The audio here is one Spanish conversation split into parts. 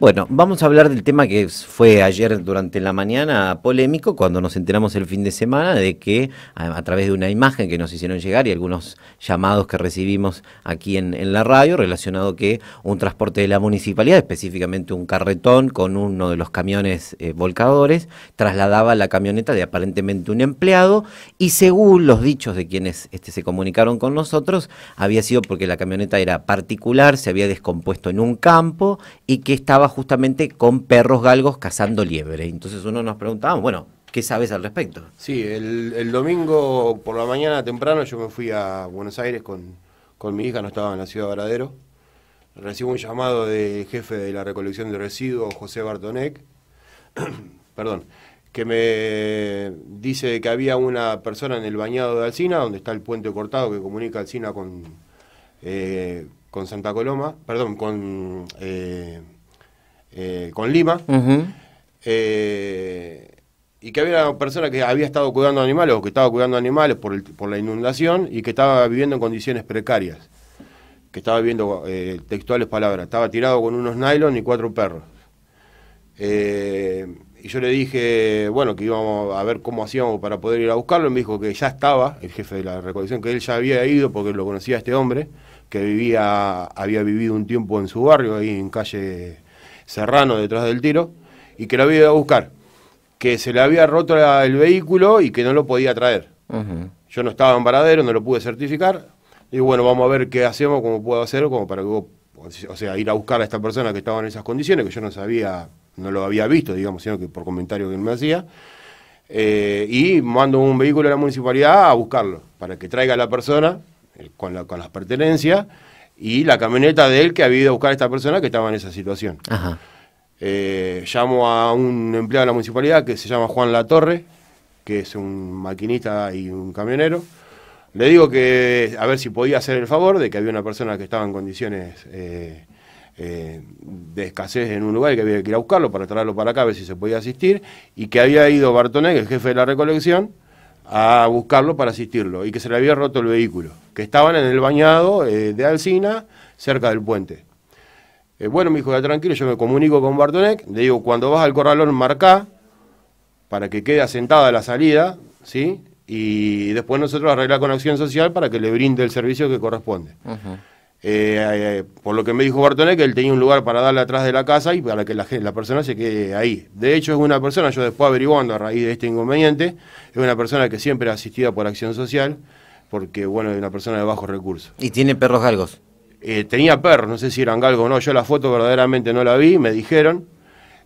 Bueno, vamos a hablar del tema que fue ayer durante la mañana polémico, cuando nos enteramos el fin de semana de que a, través de una imagen que nos hicieron llegar y algunos llamados que recibimos aquí en, la radio, relacionado que un transporte de la municipalidad, específicamente un carretón con uno de los camiones eh, volcadores, trasladaba la camioneta de aparentemente un empleado y según los dichos de quienes este, se comunicaron con nosotros, había sido porque la camioneta era particular, se había descompuesto en un campo y que estaba justamente con perros galgos cazando liebre. Entonces uno nos preguntaba, bueno, ¿qué sabes al respecto? Sí, el, domingo por la mañana temprano yo me fui a Buenos Aires con, mi hija, no estaba en la ciudad de Varadero. Recibo un llamado del jefe de la recolección de residuos, José Bartonek, perdón, que me dice que había una persona en el bañado de Alcina, donde está el puente cortado que comunica Alcina con, eh, con Santa Coloma, perdón, con, eh, eh, con Lima, eh, y que había una persona que había estado cuidando animales o que estaba cuidando animales por, la inundación y que estaba viviendo en condiciones precarias, que estaba viviendo textuales palabras, estaba tirado con unos nylon y cuatro perros. y yo le dije, bueno, que íbamos a ver cómo hacíamos para poder ir a buscarlo. me dijo que ya estaba el jefe de la recolección, que él ya había ido porque lo conocía a este hombre que vivía, había vivido un tiempo en su barrio, ahí en calle Serrano, detrás del tiro, y que lo había ido a buscar, que se le había roto el vehículo y que no lo podía traer. Yo no estaba en paradero, no lo pude certificar, y bueno, vamos a ver qué hacemos, cómo puedo hacerlo, como para que vos, o sea, ir a buscar a esta persona que estaba en esas condiciones, que yo no sabía, no lo había visto, digamos, sino que por comentario que él me hacía, eh, y mando un vehículo a la municipalidad a buscarlo, para que traiga a la persona con, las pertenencias y la camioneta de él que había ido a buscar a esta persona que estaba en esa situación. Eh, llamo a un empleado de la municipalidad que se llama Juan Latorre, que es un maquinista y un camionero. Le digo que a ver si podía hacer el favor de que había una persona que estaba en condiciones eh, eh, de escasez en un lugar y que había que ir a buscarlo para traerlo para acá a ver si se podía asistir y que había ido Bartonek, el jefe de la recolección, a buscarlo para asistirlo y que se le había roto el vehículo, que estaban en el bañado eh, de Alcina, cerca del puente. Eh, bueno, mi hijo ya tranquilo, yo me comunico con Bartonek, le digo, cuando vas al corralón, marca para que quede asentada la salida, ¿sí? Y después nosotros arreglamos con Acción Social para que le brinde el servicio que corresponde. Eh, eh, por lo que me dijo Bartonek, él tenía un lugar para darle atrás de la casa y para que la, la persona se quede ahí. De hecho, es una persona, yo después averiguando a raíz de este inconveniente, es una persona que siempre asistida por acción social, porque bueno, es una persona de bajos recursos. ¿Y tiene perros galgos? Eh, tenía perros, no sé si eran galgos o no, yo la foto verdaderamente no la vi, me dijeron.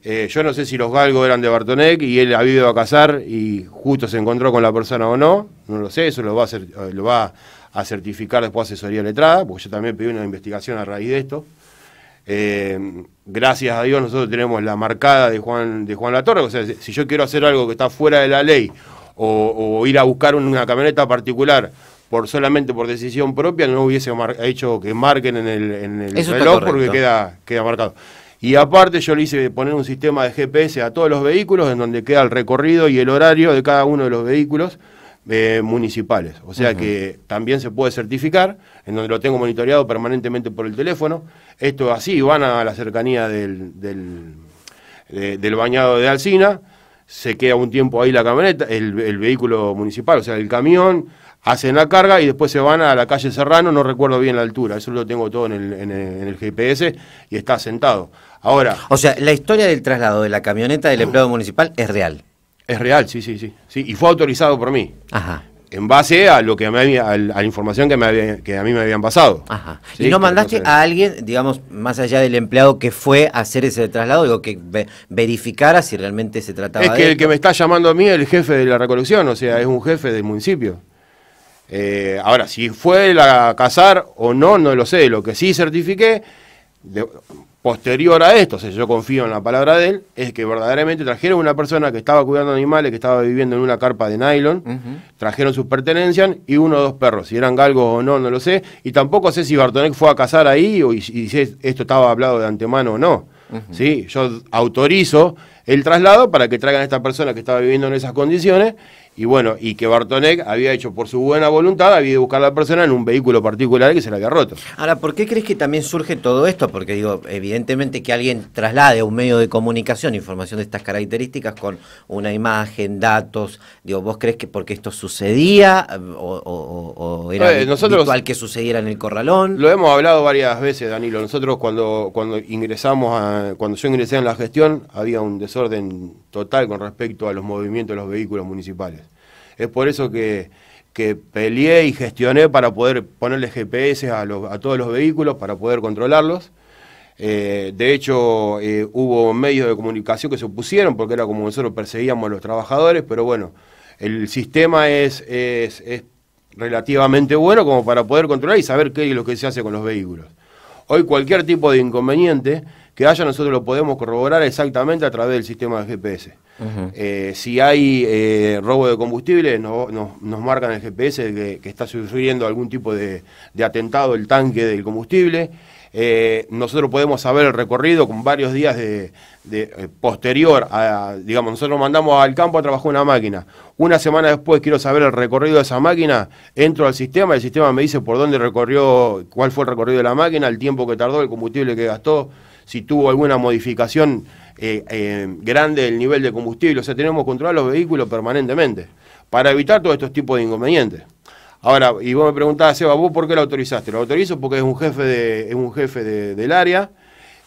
yo no sé si los galgos eran de Bartonek y él había ido a cazar y justo se encontró con la persona o no, no lo sé, eso lo va a, hacer, lo va a a certificar después asesoría letrada, porque yo también pedí una investigación a raíz de esto. Eh, gracias a Dios nosotros tenemos la marcada de Juan, de Juan Latorre, o sea, si yo quiero hacer algo que está fuera de la ley o, ir a buscar una camioneta particular por solamente por decisión propia, no hubiese hecho que marquen en el, en reloj porque queda, queda marcado. Y aparte yo le hice poner un sistema de GPS a todos los vehículos en donde queda el recorrido y el horario de cada uno de los vehículos municipales. O sea que también se puede certificar, en donde lo tengo monitoreado permanentemente por el teléfono. Esto así, van a la cercanía del, del, bañado de Alcina, se queda un tiempo ahí la camioneta, el, vehículo municipal, o sea, el camión, hacen la carga y después se van a la calle Serrano, no recuerdo bien la altura, eso lo tengo todo en el, en el GPS y está sentado. Ahora. O sea, la historia del traslado de la camioneta del empleado municipal es real. Es real, sí, sí, sí, sí. Y fue autorizado por mí. Ajá. En base a lo que a, mí, la información que, me que a mí me habían pasado. Ajá. ¿Y no mandaste a alguien, digamos, más allá del empleado que fue a hacer ese traslado, digo, que verificara si realmente se trataba de. Es que el que me está llamando a mí es el jefe de la recolección, o sea, es un jefe del municipio. Eh, ahora, si fue a cazar o no, no lo sé. Lo que sí certifiqué, posterior a esto, o yo confío en la palabra de él, es que verdaderamente trajeron una persona que estaba cuidando animales, que estaba viviendo en una carpa de nylon, trajeron sus pertenencias y uno o dos perros, si eran galgos o no, no lo sé, y tampoco sé si Bartonek fue a cazar ahí o y, si esto estaba hablado de antemano o no. ¿sí? Yo autorizo el traslado para que traigan a esta persona que estaba viviendo en esas condiciones y bueno, y que Bartonek había hecho por su buena voluntad, había ido buscar a la persona en un vehículo particular que se la había roto. Ahora, ¿por qué crees que también surge todo esto? Porque digo, evidentemente que alguien traslade a un medio de comunicación información de estas características con una imagen, datos, digo, ¿vos crees que porque esto sucedía o, era eh, igual que sucediera en el corralón? Lo hemos hablado varias veces, Danilo. Nosotros cuando, cuando ingresamos, a, cuando yo ingresé en la gestión, había un desorden total con respecto a los movimientos de los vehículos municipales. Es por eso que, que peleé y gestioné para poder ponerle GPS a, todos los vehículos, para poder controlarlos. Eh, de hecho, eh, hubo medios de comunicación que se opusieron porque era como nosotros perseguíamos a los trabajadores, pero bueno, el sistema es, es, es relativamente bueno como para poder controlar y saber qué es lo que se hace con los vehículos. Hoy cualquier tipo de inconveniente que haya nosotros lo podemos corroborar exactamente a través del sistema de GPS. Eh, si hay eh, robo de combustible, nos marcan el GPS que, que está sufriendo algún tipo de, atentado el tanque del combustible. Eh, nosotros podemos saber el recorrido con varios días de, posterior a, digamos, nosotros mandamos al campo a trabajar una máquina. Una semana después quiero saber el recorrido de esa máquina, entro al sistema, el sistema me dice por dónde recorrió, cuál fue el recorrido de la máquina, el tiempo que tardó, el combustible que gastó, si tuvo alguna modificación eh, eh, grande del nivel de combustible. O sea, tenemos que controlar los vehículos permanentemente para evitar todos estos tipos de inconvenientes. Ahora, y vos me preguntabas, Seba, ¿vos por qué lo autorizaste? Lo autorizo porque es un jefe, de, es un jefe del área,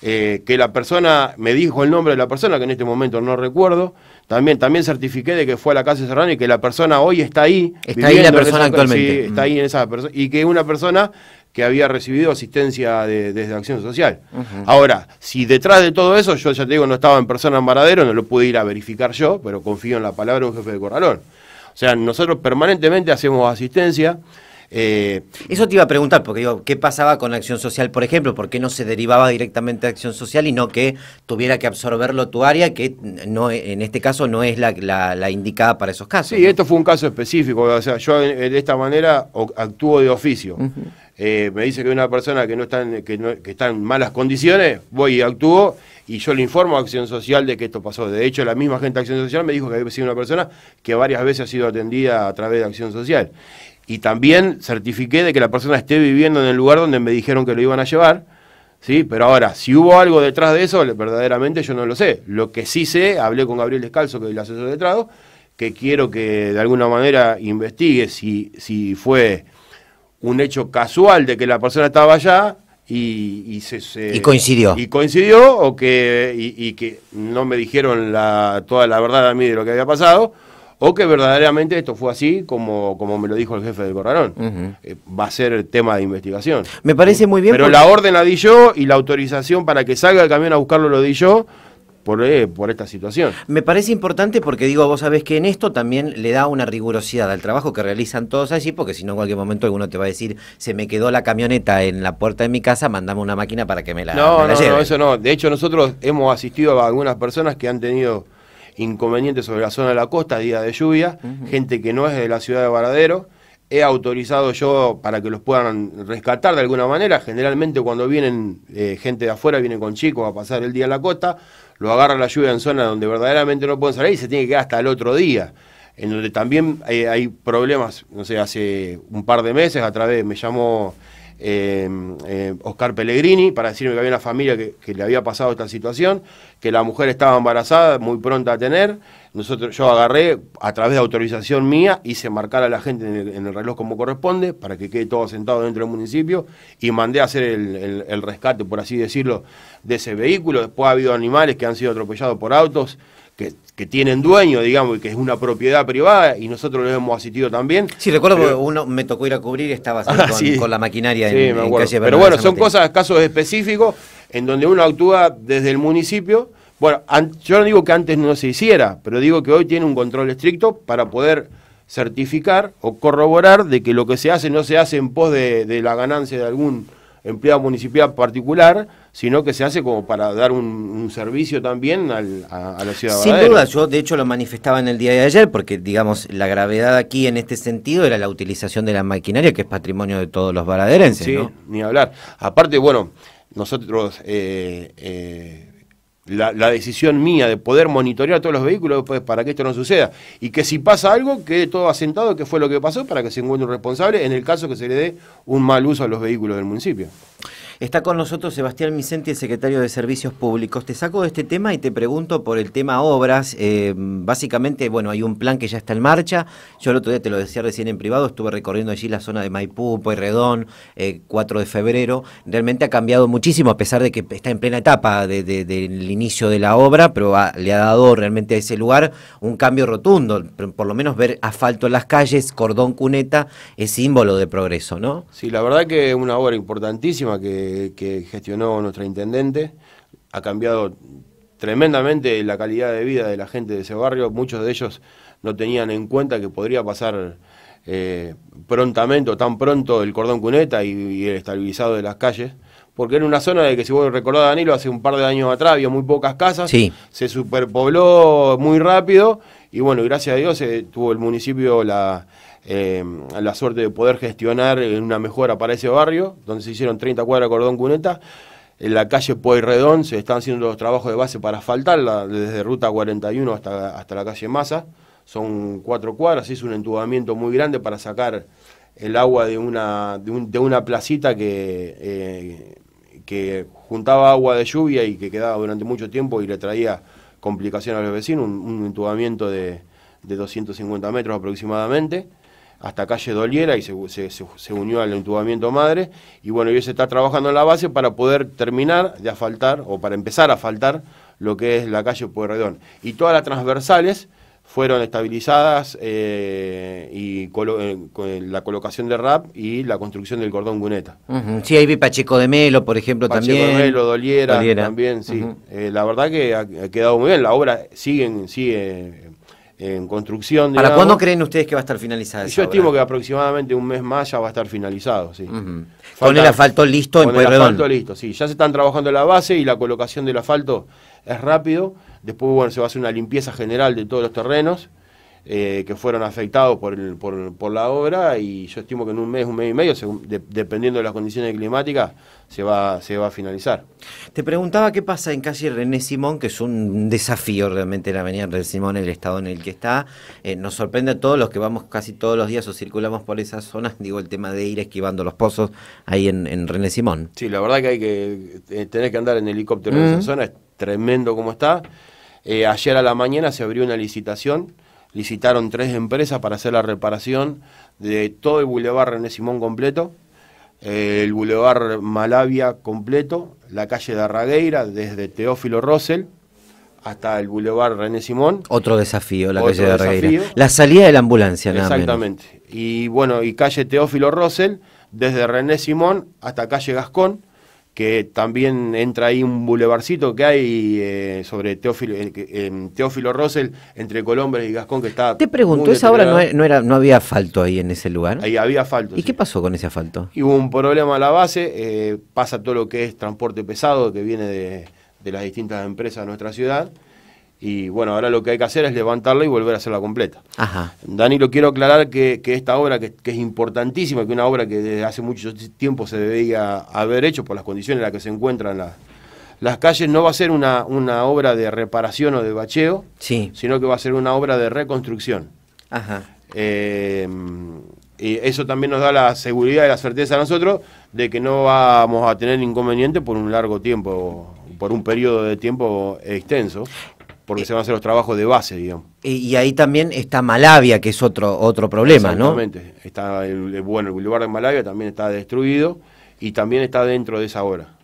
eh, que la persona, me dijo el nombre de la persona, que en este momento no recuerdo, también, también certifiqué de que fue a la casa de Serrano y que la persona hoy está ahí. Está ahí la persona actualmente. está ahí en esa persona. Y que una persona que había recibido asistencia desde Acción Social. Ahora, si detrás de todo eso, yo ya te digo, no estaba en persona en Varadero, no lo pude ir a verificar yo, pero confío en la palabra de un jefe de corralón. O sea, nosotros permanentemente hacemos asistencia. Eh, eso te iba a preguntar, porque digo, ¿qué pasaba con Acción Social, por ejemplo? ¿Por qué no se derivaba directamente a Acción Social y no que tuviera que absorberlo tu área, que no en este caso no es la, indicada para esos casos? Sí, esto fue un caso específico. O sea, yo eh, de esta manera actúo de oficio. Eh, me dice que una persona que no, está en, que está en malas condiciones, voy y actúo y yo le informo a Acción Social de que esto pasó. De hecho, la misma gente de Acción Social me dijo que había sido una persona que varias veces ha sido atendida a través de Acción Social y también certifiqué de que la persona esté viviendo en el lugar donde me dijeron que lo iban a llevar. ¿sí? Pero ahora, si hubo algo detrás de eso, verdaderamente yo no lo sé. Lo que sí sé, hablé con Gabriel Descalzo, que es el asesor de Trado, que quiero que de alguna manera investigue si, si fue un hecho casual de que la persona estaba allá y, se, coincidió y coincidió o que y, que no me dijeron la, toda la verdad a mí de lo que había pasado o que verdaderamente esto fue así como, como me lo dijo el jefe del corralón. Eh, va a ser tema de investigación. Me parece muy bien. Pero la orden la di yo y la autorización para que salga el camión a buscarlo lo di yo. Por, eh, por, esta situación. Me parece importante porque digo, vos sabés que en esto también le da una rigurosidad al trabajo que realizan todos allí, porque si no en cualquier momento alguno te va a decir, se me quedó la camioneta en la puerta de mi casa, mandame una máquina para que me la, no, No, eso no. De hecho, nosotros hemos asistido a algunas personas que han tenido inconvenientes sobre la zona de la costa, día de lluvia, gente que no es de la ciudad de Varadero. He autorizado yo para que los puedan rescatar de alguna manera. Generalmente cuando vienen eh, gente de afuera, vienen con chicos a pasar el día en la costa, lo agarra la lluvia en zona donde verdaderamente no pueden salir y se tiene que quedar hasta el otro día en donde también hay, eh, hay problemas, no sé, hace un par de meses a través, me llamó Em, em, Oscar Pellegrini para decirme que había una familia que, le había pasado esta situación, que la mujer estaba embarazada, muy pronta a tener. Nosotros, yo agarré a través de autorización mía, hice marcar a la gente en el, reloj como corresponde para que quede todo sentado dentro del municipio y mandé a hacer el, el rescate, por así decirlo, de ese vehículo. Después ha habido animales que han sido atropellados por autos que, tienen dueño, digamos, y que es una propiedad privada, y nosotros lo hemos asistido también. Sí, recuerdo uno me tocó ir a cubrir, estaba ah, con, la maquinaria en, en Pero bueno, son cosas, casos específicos, en donde uno actúa desde el municipio. Bueno, yo no digo que antes no se hiciera, pero digo que hoy tiene un control estricto para poder certificar o corroborar de que lo que se hace no se hace en pos de la ganancia de algún empleado municipal particular, sino que se hace como para dar un, servicio también al, a, la ciudad. Sin duda, yo de hecho lo manifestaba en el día de ayer, porque digamos, la gravedad aquí en este sentido era la utilización de la maquinaria, que es patrimonio de todos los varaderenses. ni hablar. Aparte, bueno, nosotros... Eh, eh, la, la, decisión mía de poder monitorear todos los vehículos pues, para que esto no suceda. Y que si pasa algo, quede todo asentado, que fue lo que pasó, para que se encuentre un responsable en el caso que se le dé un mal uso a los vehículos del municipio. Está con nosotros Sebastián Vicente, el secretario de Servicios Públicos. Te saco de este tema y te pregunto por el tema obras. Eh, básicamente, bueno, hay un plan que ya está en marcha. Yo el otro día te lo decía recién en privado, estuve recorriendo allí la zona de Maipú, Pueyrredón, eh, 4 de febrero. Realmente ha cambiado muchísimo, a pesar de que está en plena etapa de, del inicio de la obra, pero le ha dado realmente a ese lugar un cambio rotundo. Por lo menos ver asfalto en las calles, cordón cuneta, es símbolo de progreso, ¿no? Sí, la verdad que es una obra importantísima que que, gestionó nuestra intendente. Ha cambiado tremendamente la calidad de vida de la gente de ese barrio. Muchos de ellos no tenían en cuenta que podría pasar eh, prontamente o tan pronto el cordón cuneta y, el estabilizado de las calles. Porque era una zona de que, si vos recordás, Danilo, hace un par de años atrás había muy pocas casas, sí. se superpobló muy rápido y bueno, gracias a Dios se eh, tuvo el municipio la, Em, la suerte de poder gestionar una mejora para ese barrio, donde se hicieron 30 cuadras de cordón cuneta. En la calle Pueyrredón se están haciendo los trabajos de base para asfaltarla, desde ruta 41 hasta, hasta la calle Massa. Son cuatro cuadras, es un entubamiento muy grande para sacar el agua de una, de, una placita eh, que, juntaba agua de lluvia y que quedaba durante mucho tiempo y le traía complicaciones a los vecinos, un, entubamiento de, de 250 metros aproximadamente hasta calle Doliera y se, unió al entubamiento madre. Y bueno, ellos se está trabajando en la base para poder terminar de asfaltar o para empezar a asfaltar lo que es la calle Pueyrredón. Y todas las transversales fueron estabilizadas eh, y eh, con la colocación de RAP y la construcción del cordón Guneta. Sí, ahí vi Pacheco de Melo, por ejemplo, también. Pacheco de Melo, Doliera, también, sí. Eh, la verdad que ha, quedado muy bien, la obra sigue, sigue en construcción. ¿Para cuándo creen ustedes que va a estar finalizado? Yo estimo que aproximadamente un mes más ya va a estar finalizado. Sí. con el asfalto listo en El asfalto listo, sí. Ya se están trabajando la base y la colocación del asfalto es rápido. Después, bueno, se va a hacer una limpieza general de todos los terrenos. Eh, que fueron afectados por, por, la obra y yo estimo que en un mes, un mes y medio, dependiendo de las condiciones climáticas, se va, se va a finalizar. Te preguntaba qué pasa en calle René Simón, que es un desafío realmente la avenida René Simón, el estado en el que está. Eh, nos sorprende a todos los que vamos casi todos los días o circulamos por esas zonas, digo, el tema de ir esquivando los pozos ahí en, René Simón. Sí, la verdad que hay que eh, tener que andar en helicóptero en esa mm. zona, es tremendo como está. ayer a la mañana se abrió una licitación licitaron tres empresas para hacer la reparación de todo el Boulevard René Simón completo, el Boulevard Malavia completo, la calle de Arragueira desde Teófilo Rosel hasta el Boulevard René Simón. Otro desafío, la calle de Arragueira. La salida de la ambulancia, nada Exactamente. Y bueno, y calle Teófilo Rosel, desde René Simón hasta calle Gascón que también entra ahí un bulevarcito que hay eh, sobre Teófilo, eh, eh, Teófilo Rosel entre Colombres y Gascón que está... Te pregunto, ¿esa hora e, no, era, no había asfalto ahí en ese lugar? Ahí había asfalto. ¿Y qué pasó con ese asfalto? hubo un problema a la base, pasa todo lo que es transporte pesado que viene de, de las distintas empresas de nuestra ciudad. Y bueno, ahora lo que hay que hacer es levantarla y volver a hacerla completa. Ajá. Dani, lo quiero aclarar que, esta obra, que, es importantísima, que una obra que desde hace mucho tiempo se debía haber hecho por las condiciones en las que se encuentran las, calles, no va a ser una, obra de reparación o de bacheo, sino que va a ser una obra de reconstrucción. Ajá. Eh, y eso también nos da la seguridad y la certeza a nosotros de que no vamos a tener inconveniente por un largo tiempo, por un periodo de tiempo extenso porque eh, se van a hacer los trabajos de base, digamos. Y, ahí también está Malavia, que es otro, otro problema, ¿no? Exactamente. Está el, bueno, el lugar de Malavia también está destruido y también está dentro de esa hora.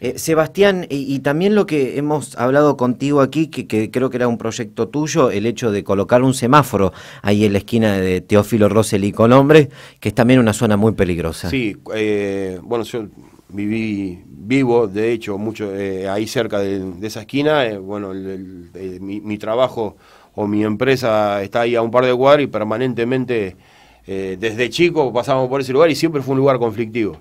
Eh, Sebastián, y, también lo que hemos hablado contigo aquí, que, creo que era un proyecto tuyo, el hecho de colocar un semáforo ahí en la esquina de Teófilo Rosel y Colombre, que es también una zona muy peligrosa. Sí, eh, bueno, yo viví vivo, de hecho, mucho eh, ahí cerca de, esa esquina. Eh, mi, trabajo o mi empresa está ahí a un par de cuadras y permanentemente, eh, desde chico, pasábamos por ese lugar y siempre fue un lugar conflictivo.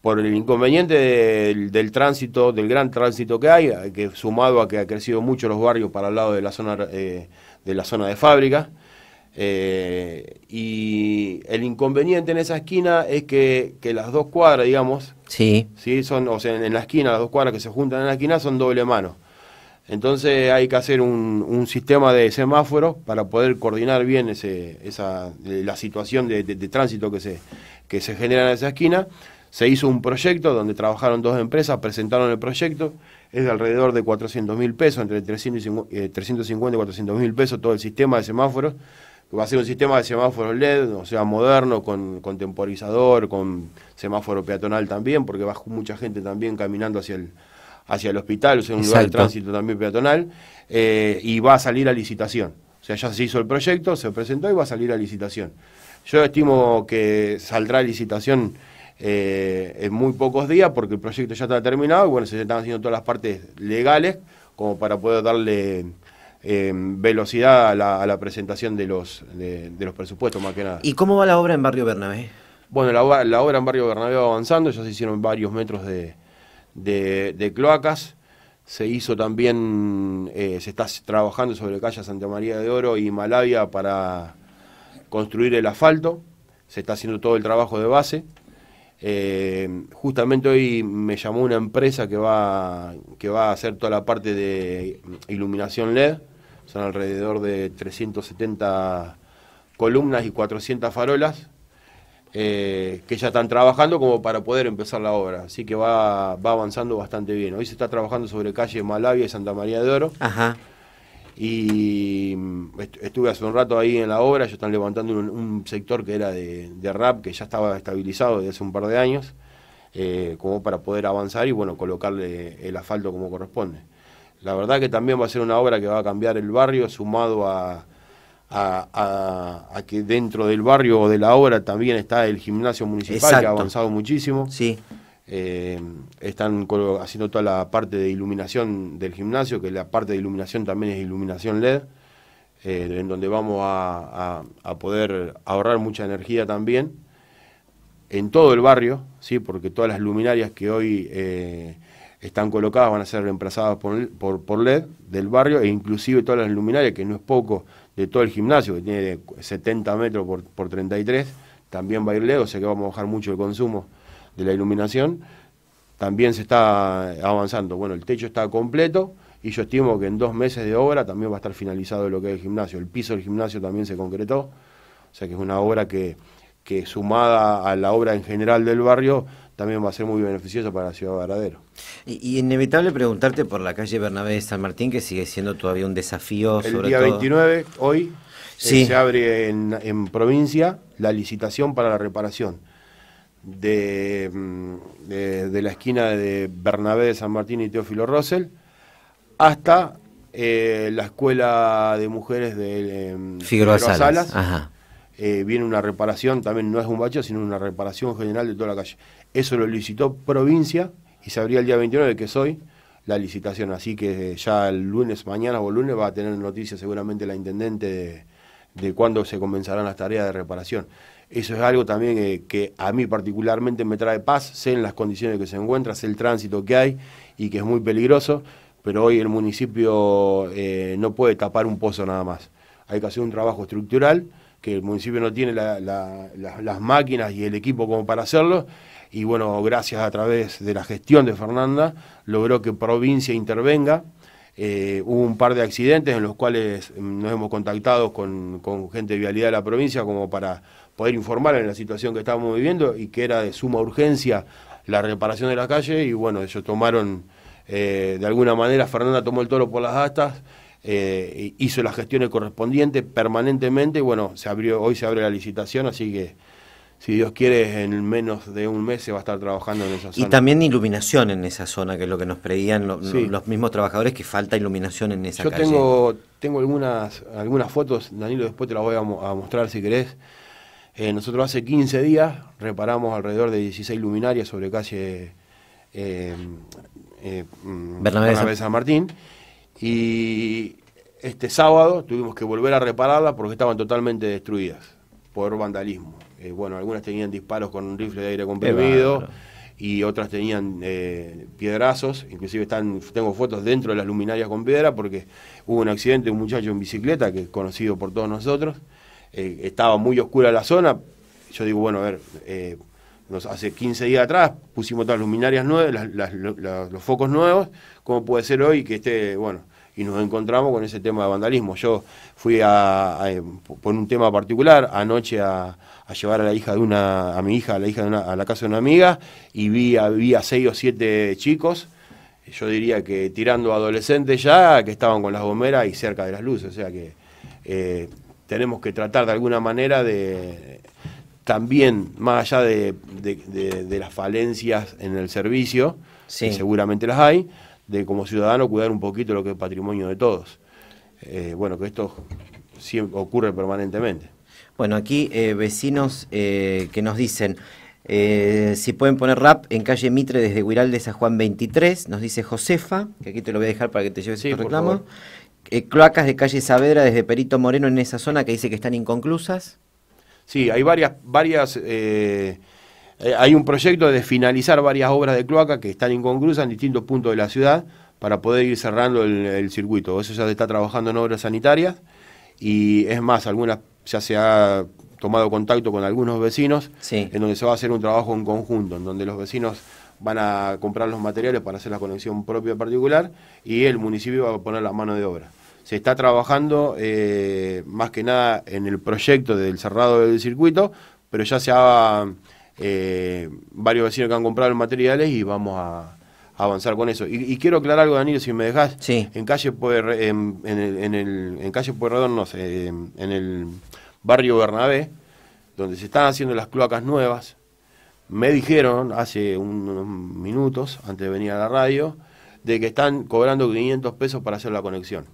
Por el inconveniente del, tránsito, del gran tránsito que hay, que sumado a que ha crecido mucho los barrios para el lado de de, la zona de fábrica. Eh, y el inconveniente en esa esquina es que, las dos cuadras, digamos, sí. ¿sí? son, o sea, en, la esquina, las dos cuadras que se juntan en la esquina son doble mano. Entonces hay que hacer un, sistema de semáforos para poder coordinar bien ese, esa, eh, la situación de, tránsito que se, que se genera en esa esquina. Se hizo un proyecto donde trabajaron dos empresas, presentaron el proyecto, es de alrededor de 400 mil pesos, entre 350 y 400 eh, mil pesos todo el sistema de semáforos va a ser un sistema de semáforos LED, o sea, moderno, con, temporizador, con semáforo peatonal también, porque va mucha gente también caminando hacia el, hacia el hospital, o sea, un lugar de tránsito también peatonal, eh, y va a salir a licitación. O sea, ya se hizo el proyecto, se presentó y va a salir a licitación. Yo estimo que saldrá a licitación eh, en muy pocos días porque el proyecto ya está terminado y bueno, se están haciendo todas las partes legales como para poder darle velocidad a la, presentación de los, de, los presupuestos, más que nada. ¿Y cómo va la obra en Barrio Bernabé? Bueno, la, obra en Barrio Bernabé va avanzando, ya se hicieron varios metros de, cloacas. Se hizo también, eh, se está trabajando sobre calle Santa María de Oro y Malavia para construir el asfalto. Se está haciendo todo el trabajo de base. Eh, justamente hoy me llamó una empresa que va, que va a hacer toda la parte de iluminación LED. Son alrededor de 370 columnas y 400 farolas eh, que ya están trabajando como para poder empezar la obra. Así que va, va avanzando bastante bien. Hoy se está trabajando sobre calle Malavia y Santa María de Oro. Ajá. Y mm, estuve hace un rato ahí en la obra, ellos están levantando un, un sector que era de, rap, que ya estaba estabilizado desde hace un par de años, eh, como para poder avanzar y bueno, colocarle el asfalto como corresponde. La verdad que también va a ser una obra que va a cambiar el barrio, sumado a, a, que dentro del barrio o de la obra también está el gimnasio municipal que ha avanzado muchísimo. Sí. Eh, están haciendo toda la parte de iluminación del gimnasio, que la parte de iluminación también es iluminación LED, eh, en donde vamos a, poder ahorrar mucha energía también en todo el barrio, ¿sí? porque todas las luminarias que hoy eh, están colocadas van a ser reemplazadas por, por, LED del barrio e inclusive todas las luminarias, que no es poco, de todo el gimnasio, que tiene 70 metros por, por 33, también va a ir LED, o sea que vamos a bajar mucho el consumo de la iluminación, también se está avanzando. Bueno, el techo está completo y yo estimo que en dos meses de obra también va a estar finalizado lo que es el gimnasio. El piso del gimnasio también se concretó, o sea que es una obra que, sumada a la obra en general del barrio también va a ser muy beneficioso para la ciudad de Varadero. Y, inevitable preguntarte por la calle Bernabé de San Martín, que sigue siendo todavía un desafío. El día 29, hoy, eh, se abre en, en provincia la licitación para la reparación Mm, de, la esquina de Bernabé de San Martín y Teófilo rossell hasta eh, la escuela de mujeres de eh, Figueroa, Salas. Eh, viene una reparación, también no es un bache, sino una reparación general de toda la calle. Eso lo licitó provincia y se abría el día 29, que es hoy, la licitación. Así que ya el lunes, mañana o el lunes, va a tener noticias seguramente la intendente de, de cuándo se comenzarán las tareas de reparación. Eso es algo también eh, que a mí particularmente me trae paz, sé en las condiciones que se encuentra, sé el tránsito que hay y que es muy peligroso, pero hoy el municipio eh, no puede tapar un pozo nada más. Hay que hacer un trabajo estructural, que el municipio no tiene las máquinas y el equipo como para hacerlo, y bueno, gracias a través de la gestión de Fernanda, logró que provincia intervenga, eh, hubo un par de accidentes en los cuales mm, nos hemos contactado con, gente de vialidad de la provincia como para poder informar en la situación que estábamos viviendo y que era de suma urgencia la reparación de la calle y bueno, ellos tomaron, eh, de alguna manera Fernanda tomó el toro por las astas, eh, hizo las gestiones correspondientes permanentemente bueno, se abrió, hoy se abre la licitación, así que si Dios quiere, en menos de un mes se va a estar trabajando en esa zona. Y también iluminación en esa zona, que es lo que nos pedían los mismos trabajadores, que falta iluminación en esa calle. Yo tengo, tengo algunas, algunas fotos, Danilo, después te las voy a, mostrar si querés. Eh, nosotros hace 15 días reparamos alrededor de 16 luminarias sobre calle eh, eh, mm, San Martín. Y este sábado tuvimos que volver a repararlas porque estaban totalmente destruidas por vandalismo. Eh, bueno, algunas tenían disparos con un rifle de aire comprimido y otras tenían eh, piedrazos, inclusive están, tengo fotos dentro de las luminarias con piedra porque hubo un accidente, un muchacho en bicicleta, que es conocido por todos nosotros, eh, estaba muy oscura la zona, yo digo, bueno, a ver, nos, hace 15 días atrás pusimos todas las luminarias nuevas, los focos nuevos, ¿cómo puede ser hoy que esté, bueno, y nos encontramos con ese tema de vandalismo. Yo fui a, eh, por un tema particular anoche a, llevar a la hija de una, a mi hija, a la hija a la casa de una amiga y vi, vi a seis o siete chicos yo diría que tirando adolescentes ya, que estaban con las gomeras y cerca de las luces. O sea que eh, tenemos que tratar de alguna manera de también, más allá de, las falencias en el servicio, sí. seguramente las hay, de como ciudadano cuidar un poquito lo que es patrimonio de todos. Eh, bueno, que esto siempre ocurre permanentemente. Bueno, aquí eh, vecinos eh, que nos dicen, si pueden poner rap en calle Mitre desde Huiraldes a Juan 23, nos dice Josefa, que aquí te lo voy a dejar para que te lleves el este reclamo, cloacas de calle Saavedra desde Perito Moreno en esa zona que dice que están inconclusas. Sí, hay varias, eh, hay un proyecto de finalizar varias obras de cloaca que están inconclusas en distintos puntos de la ciudad para poder ir cerrando el, circuito. Eso ya se está trabajando en obras sanitarias y es más, algunas ya se ha tomado contacto con algunos vecinos en donde se va a hacer un trabajo en conjunto, en donde los vecinos van a comprar los materiales para hacer la conexión propia particular y el municipio va a poner la mano de obra. Se está trabajando eh, más que nada en el proyecto del cerrado del circuito, pero ya se ha eh, varios vecinos que han comprado materiales y vamos a, avanzar con eso. Y, quiero aclarar algo, Danilo, si me dejas. En calle en, calle en el barrio Bernabé, donde se están haciendo las cloacas nuevas, me dijeron hace unos minutos, antes de venir a la radio, de que están cobrando 500 pesos para hacer la conexión.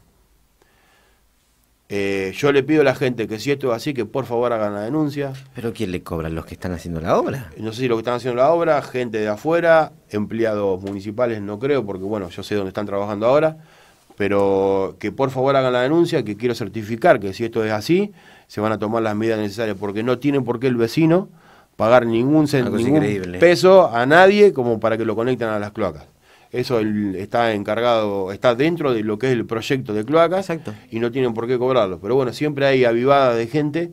Eh, yo le pido a la gente que si esto es así, que por favor hagan la denuncia. ¿Pero quién le cobran? ¿Los que están haciendo la obra? Eh, no sé si los que están haciendo la obra, gente de afuera, empleados municipales, no creo, porque bueno, yo sé dónde están trabajando ahora, pero que por favor hagan la denuncia, que quiero certificar que si esto es así, se van a tomar las medidas necesarias, porque no tiene por qué el vecino pagar ningún, ningún peso a nadie como para que lo conecten a las cloacas. Eso está encargado, está dentro de lo que es el proyecto de cloaca y no tienen por qué cobrarlo. Pero bueno, siempre hay avivada de gente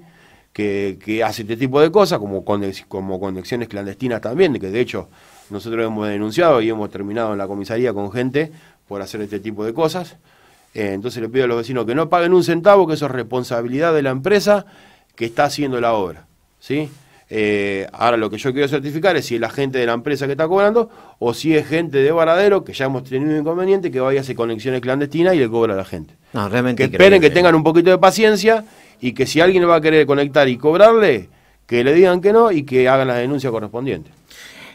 que, hace este tipo de cosas, como, como conexiones clandestinas también, que de hecho nosotros hemos denunciado y hemos terminado en la comisaría con gente por hacer este tipo de cosas. Eh, entonces le pido a los vecinos que no paguen un centavo, que eso es responsabilidad de la empresa que está haciendo la obra. ¿sí? Eh, ahora lo que yo quiero certificar es si es la gente de la empresa que está cobrando o si es gente de Varadero que ya hemos tenido un inconveniente que vaya a hacer conexiones clandestinas y le cobra a la gente. que esperen que tengan un poquito de paciencia y que si alguien va a querer conectar y cobrarle, que le digan que no y que hagan la denuncia correspondiente.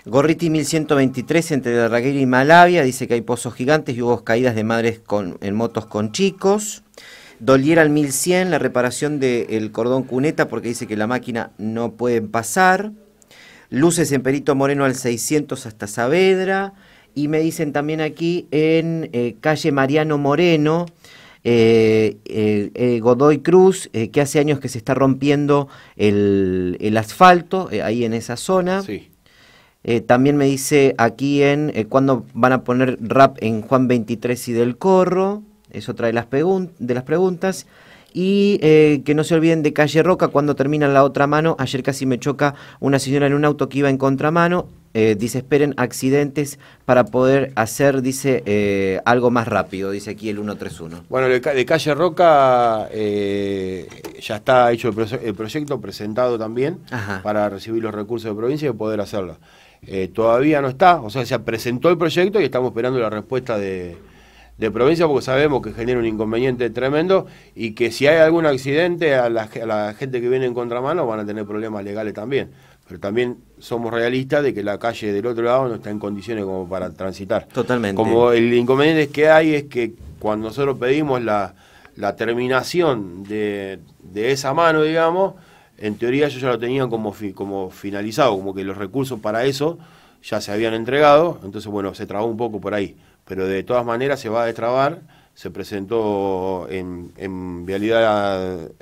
Gorriti 1123 entre Darraguera y Malavia dice que hay pozos gigantes y hubo caídas de madres en motos con chicos. Doliera al 1100 la reparación del cordón cuneta porque dice que la máquina no puede pasar. Luces en Perito Moreno al 600 hasta Saavedra. Y me dicen también aquí en eh, calle Mariano Moreno, eh, eh, Godoy Cruz, que hace años que se está rompiendo el, asfalto ahí en esa zona. también me dice aquí en cuándo van a poner rap en Juan 23 y del Corro es otra de las, de las preguntas. Y eh, que no se olviden de Calle Roca cuando termina la otra mano. Ayer casi me choca una señora en un auto que iba en contramano. Eh, dice, esperen accidentes para poder hacer, dice, eh, algo más rápido, dice aquí el 131. Bueno, de, Calle Roca ya está hecho el, proyecto, presentado también para recibir los recursos de provincia y poder hacerlo. todavía no está, o sea, se presentó el proyecto y estamos esperando la respuesta de, de provincia porque sabemos que genera un inconveniente tremendo y que si hay algún accidente a la, gente que viene en contramano van a tener problemas legales también. Pero también somos realistas de que la calle del otro lado no está en condiciones como para transitar. Totalmente. Como el inconveniente que hay es que cuando nosotros pedimos la, terminación de, esa mano, digamos, en teoría ellos ya lo tenían como, como finalizado, como que los recursos para eso ya se habían entregado, entonces bueno, se trabó un poco por ahí pero de todas maneras se va a destrabar. Se presentó en, en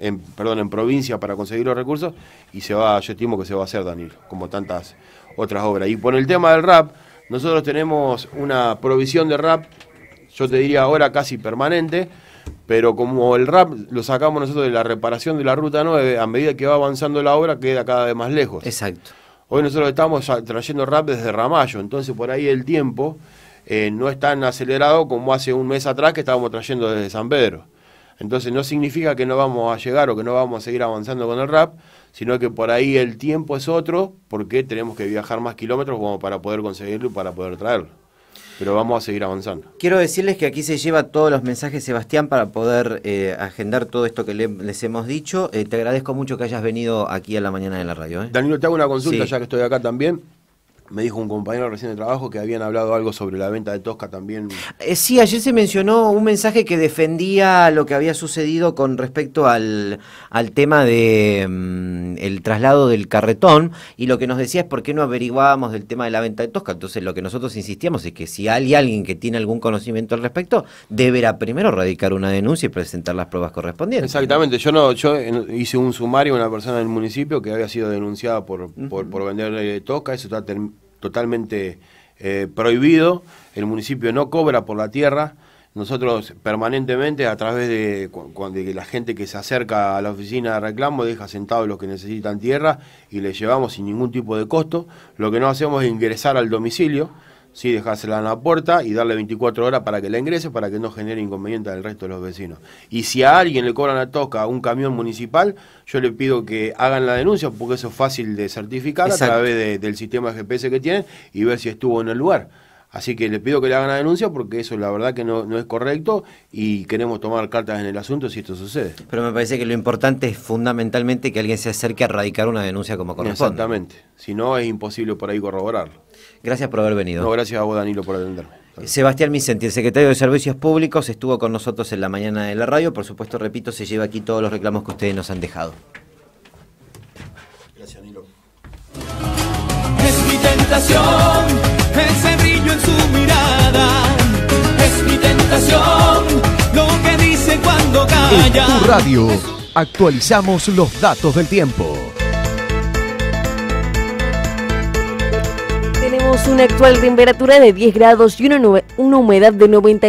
en, perdón, en provincia para conseguir los recursos y se va, yo estimo que se va a hacer, Daniel, como tantas otras obras. Y por el tema del rap, nosotros tenemos una provisión de rap, yo te diría ahora casi permanente, pero como el rap lo sacamos nosotros de la reparación de la ruta 9, a medida que va avanzando la obra queda cada vez más lejos. Exacto. Hoy nosotros estamos trayendo rap desde Ramallo, entonces por ahí el tiempo eh, no es tan acelerado como hace un mes atrás que estábamos trayendo desde San Pedro. Entonces no significa que no vamos a llegar o que no vamos a seguir avanzando con el rap, sino que por ahí el tiempo es otro porque tenemos que viajar más kilómetros como para poder conseguirlo y para poder traerlo pero vamos a seguir avanzando. Quiero decirles que aquí se lleva todos los mensajes, Sebastián, para poder eh, agendar todo esto que les hemos dicho. Eh, te agradezco mucho que hayas venido aquí a la mañana de la radio. Danilo, te hago una consulta ya que estoy acá también. Me dijo un compañero recién de trabajo que habían hablado algo sobre la venta de Tosca también. Eh, sí, ayer se mencionó un mensaje que defendía lo que había sucedido con respecto al, al tema de mm, el traslado del carretón y lo que nos decía es por qué no averiguábamos del tema de la venta de Tosca. Entonces lo que nosotros insistíamos es que si hay alguien que tiene algún conocimiento al respecto, deberá primero radicar una denuncia y presentar las pruebas correspondientes. Exactamente, yo no, yo hice un sumario a una persona del municipio que había sido denunciada por, por, por vender Tosca, eso está terminado totalmente eh, prohibido, el municipio no cobra por la tierra, nosotros permanentemente a través de, de, la gente que se acerca a la oficina de reclamo deja sentados los que necesitan tierra y les llevamos sin ningún tipo de costo, lo que no hacemos es ingresar al domicilio, sí dejársela en la puerta y darle 24 horas para que la ingrese, para que no genere inconveniente al resto de los vecinos. Y si a alguien le cobran la tosca a un camión municipal, yo le pido que hagan la denuncia, porque eso es fácil de certificar a través del sistema de GPS que tienen y ver si estuvo en el lugar. Así que le pido que le hagan la denuncia porque eso la verdad que no, no, es correcto y queremos tomar cartas en el asunto si esto sucede. Pero me parece que lo importante es fundamentalmente que alguien se acerque a radicar una denuncia como corresponde. Exactamente, si no es imposible por ahí corroborarlo. Gracias por haber venido. No, gracias a vos, Danilo, por atenderme. Sebastián Micenti, el secretario de Servicios Públicos, estuvo con nosotros en la mañana de la radio. Por supuesto, repito, se lleva aquí todos los reclamos que ustedes nos han dejado. Gracias, Danilo. Es mi tentación, ese brillo en su mirada. Es mi tentación, lo que dice cuando calla. En tu radio actualizamos los datos del tiempo. una actual temperatura de 10 grados y una, una humedad de 90.